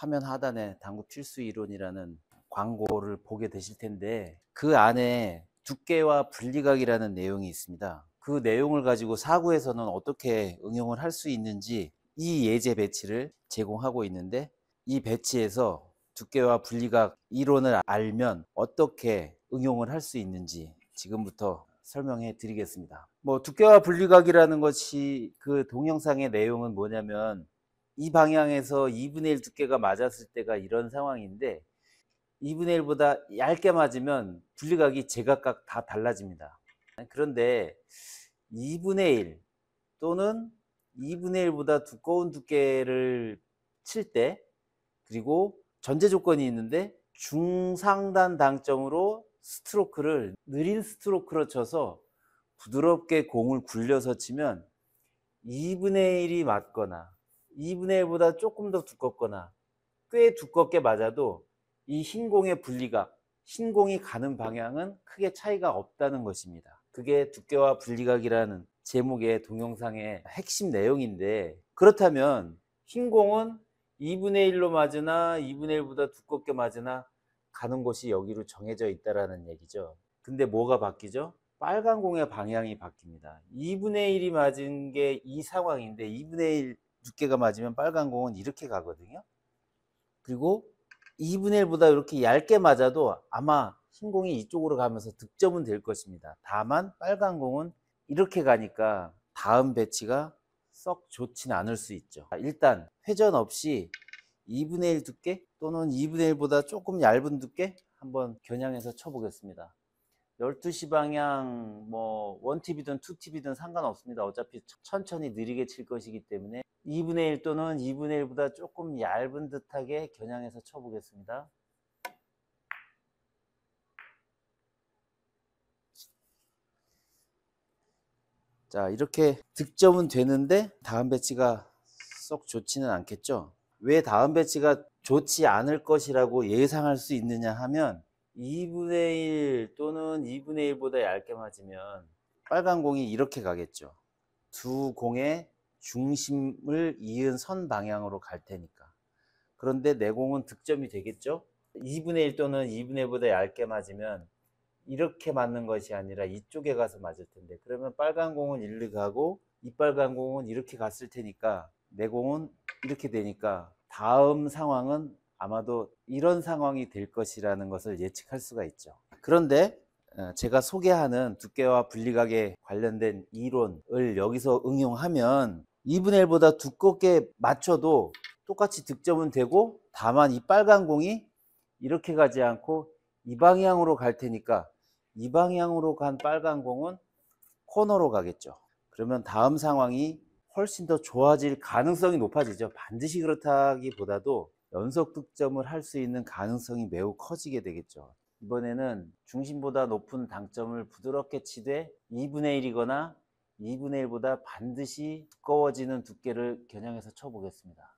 화면 하단에 당구 필수 이론이라는 광고를 보게 되실 텐데 그 안에 두께와 분리각이라는 내용이 있습니다. 그 내용을 가지고 사구에서는 어떻게 응용을 할 수 있는지 이 예제 배치를 제공하고 있는데 이 배치에서 두께와 분리각 이론을 알면 어떻게 응용을 할 수 있는지 지금부터 설명해 드리겠습니다. 뭐 두께와 분리각이라는 것이 그 동영상의 내용은 뭐냐면 이 방향에서 2분의 1 두께가 맞았을 때가 이런 상황인데 2분의 1보다 얇게 맞으면 분리각이 제각각 다 달라집니다. 그런데 2분의 1 또는 2분의 1보다 두꺼운 두께를 칠 때 그리고 전제 조건이 있는데 중상단 당점으로 스트로크를 느린 스트로크로 쳐서 부드럽게 공을 굴려서 치면 2분의 1이 맞거나 2분의 1보다 조금 더 두껍거나 꽤 두껍게 맞아도 이 흰공의 분리각, 흰공이 가는 방향은 크게 차이가 없다는 것입니다. 그게 두께와 분리각이라는 제목의 동영상의 핵심 내용인데 그렇다면 흰공은 2분의 1로 맞으나 2분의 1보다 두껍게 맞으나 가는 곳이 여기로 정해져 있다라는 얘기죠. 근데 뭐가 바뀌죠? 빨간 공의 방향이 바뀝니다. 2분의 1이 맞은 게 이 상황인데 2분의 1 두께가 맞으면 빨간 공은 이렇게 가거든요. 그리고 2분의 1보다 이렇게 얇게 맞아도 아마 흰 공이 이쪽으로 가면서 득점은 될 것입니다. 다만 빨간 공은 이렇게 가니까 다음 배치가 썩 좋진 않을 수 있죠. 일단 회전 없이 2분의 1 두께 또는 2분의 1보다 조금 얇은 두께 한번 겨냥해서 쳐보겠습니다. 12시 방향 뭐 원팁이든 투팁이든 상관없습니다. 어차피 천천히 느리게 칠 것이기 때문에 2분의 1 또는 2분의 1보다 조금 얇은 듯하게 겨냥해서 쳐보겠습니다. 자 이렇게 득점은 되는데 다음 배치가 썩 좋지는 않겠죠. 왜 다음 배치가 좋지 않을 것이라고 예상할 수 있느냐 하면 2분의 1 또는 2분의 1보다 얇게 맞으면 빨간 공이 이렇게 가겠죠. 두 공의 중심을 이은 선 방향으로 갈 테니까. 그런데 내 네 공은 득점이 되겠죠? 2분의 1 또는 2분의 1보다 얇게 맞으면 이렇게 맞는 것이 아니라 이쪽에 가서 맞을 텐데 그러면 빨간 공은 일르 가고 이 빨간 공은 이렇게 갔을 테니까 내 네 공은 이렇게 되니까 다음 상황은 아마도 이런 상황이 될 것이라는 것을 예측할 수가 있죠. 그런데 어, 제가 소개하는 두께와 분리각에 관련된 이론을 여기서 응용하면 2분의 1보다 두껍게 맞춰도 똑같이 득점은 되고 다만 이 빨간 공이 이렇게 가지 않고 이 방향으로 갈 테니까 이 방향으로 간 빨간 공은 코너로 가겠죠. 그러면 다음 상황이 훨씬 더 좋아질 가능성이 높아지죠. 반드시 그렇다기보다도 연속 득점을 할 수 있는 가능성이 매우 커지게 되겠죠. 이번에는 중심보다 높은 당점을 부드럽게 치되 2분의 1이거나 2분의 1보다 반드시 두꺼워지는 두께를 겨냥해서 쳐보겠습니다.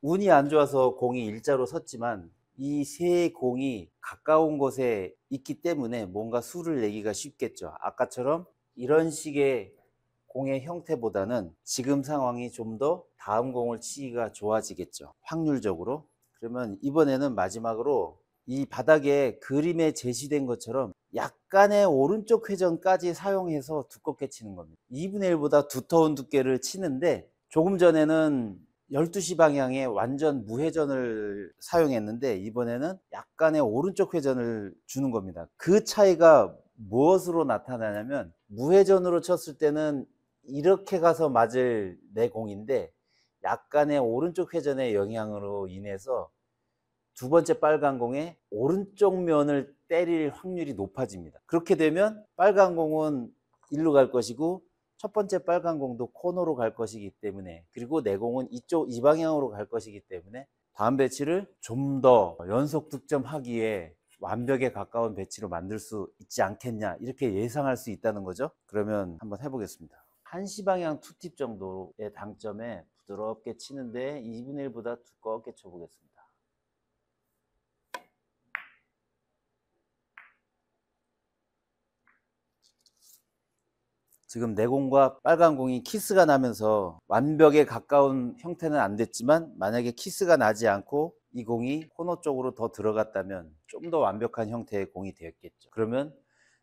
운이 안 좋아서 공이 일자로 섰지만 이 세 공이 가까운 곳에 있기 때문에 뭔가 수를 내기가 쉽겠죠. 아까처럼 이런 식의 공의 형태보다는 지금 상황이 좀 더 다음 공을 치기가 좋아지겠죠. 확률적으로. 그러면 이번에는 마지막으로 이 바닥에 그림에 제시된 것처럼 약간의 오른쪽 회전까지 사용해서 두껍게 치는 겁니다. 2분의 1보다 두터운 두께를 치는데 조금 전에는 12시 방향에 완전 무회전을 사용했는데 이번에는 약간의 오른쪽 회전을 주는 겁니다. 그 차이가 무엇으로 나타나냐면 무회전으로 쳤을 때는 이렇게 가서 맞을 내 공인데 약간의 오른쪽 회전의 영향으로 인해서 두 번째 빨간 공에 오른쪽 면을 때릴 확률이 높아집니다. 그렇게 되면 빨간 공은 일로 갈 것이고 첫 번째 빨간 공도 코너로 갈 것이기 때문에 그리고 내 공은 이쪽 이 방향으로 갈 것이기 때문에 다음 배치를 좀 더 연속 득점하기에 완벽에 가까운 배치로 만들 수 있지 않겠냐 이렇게 예상할 수 있다는 거죠. 그러면 한번 해보겠습니다. 한시 방향 투팁 정도의 당점에 부드럽게 치는데 2분의 1보다 두껍게 쳐보겠습니다. 지금 내공과 빨간 공이 키스가 나면서 완벽에 가까운 형태는 안 됐지만 만약에 키스가 나지 않고 이 공이 코너 쪽으로 더 들어갔다면 좀 더 완벽한 형태의 공이 되었겠죠. 그러면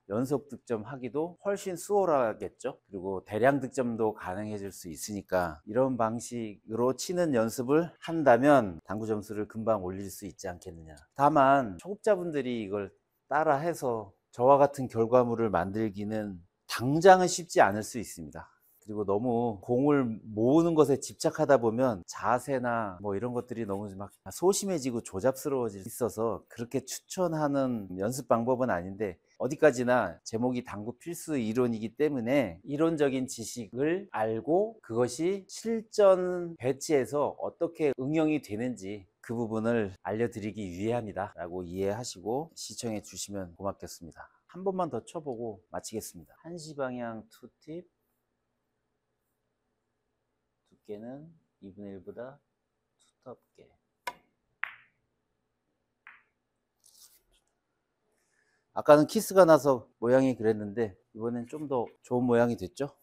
연속 득점하기도 훨씬 수월하겠죠. 그리고 대량 득점도 가능해질 수 있으니까 이런 방식으로 치는 연습을 한다면 당구 점수를 금방 올릴 수 있지 않겠느냐. 다만 초급자분들이 이걸 따라해서 저와 같은 결과물을 만들기는 당장은 쉽지 않을 수 있습니다. 그리고 너무 공을 모으는 것에 집착하다 보면 자세나 뭐 이런 것들이 너무 막 소심해지고 조잡스러워질 수 있어서 그렇게 추천하는 연습 방법은 아닌데 어디까지나 제목이 당구 필수 이론이기 때문에 이론적인 지식을 알고 그것이 실전 배치에서 어떻게 응용이 되는지 그 부분을 알려드리기 위함이다 라고 이해하시고 시청해 주시면 고맙겠습니다 한 번만 더 쳐보고 마치겠습니다 한시 방향 투팁 두께는 2분의 1보다 두텁게 아까는 키스가 나서 모양이 그랬는데 이번엔 좀 더 좋은 모양이 됐죠?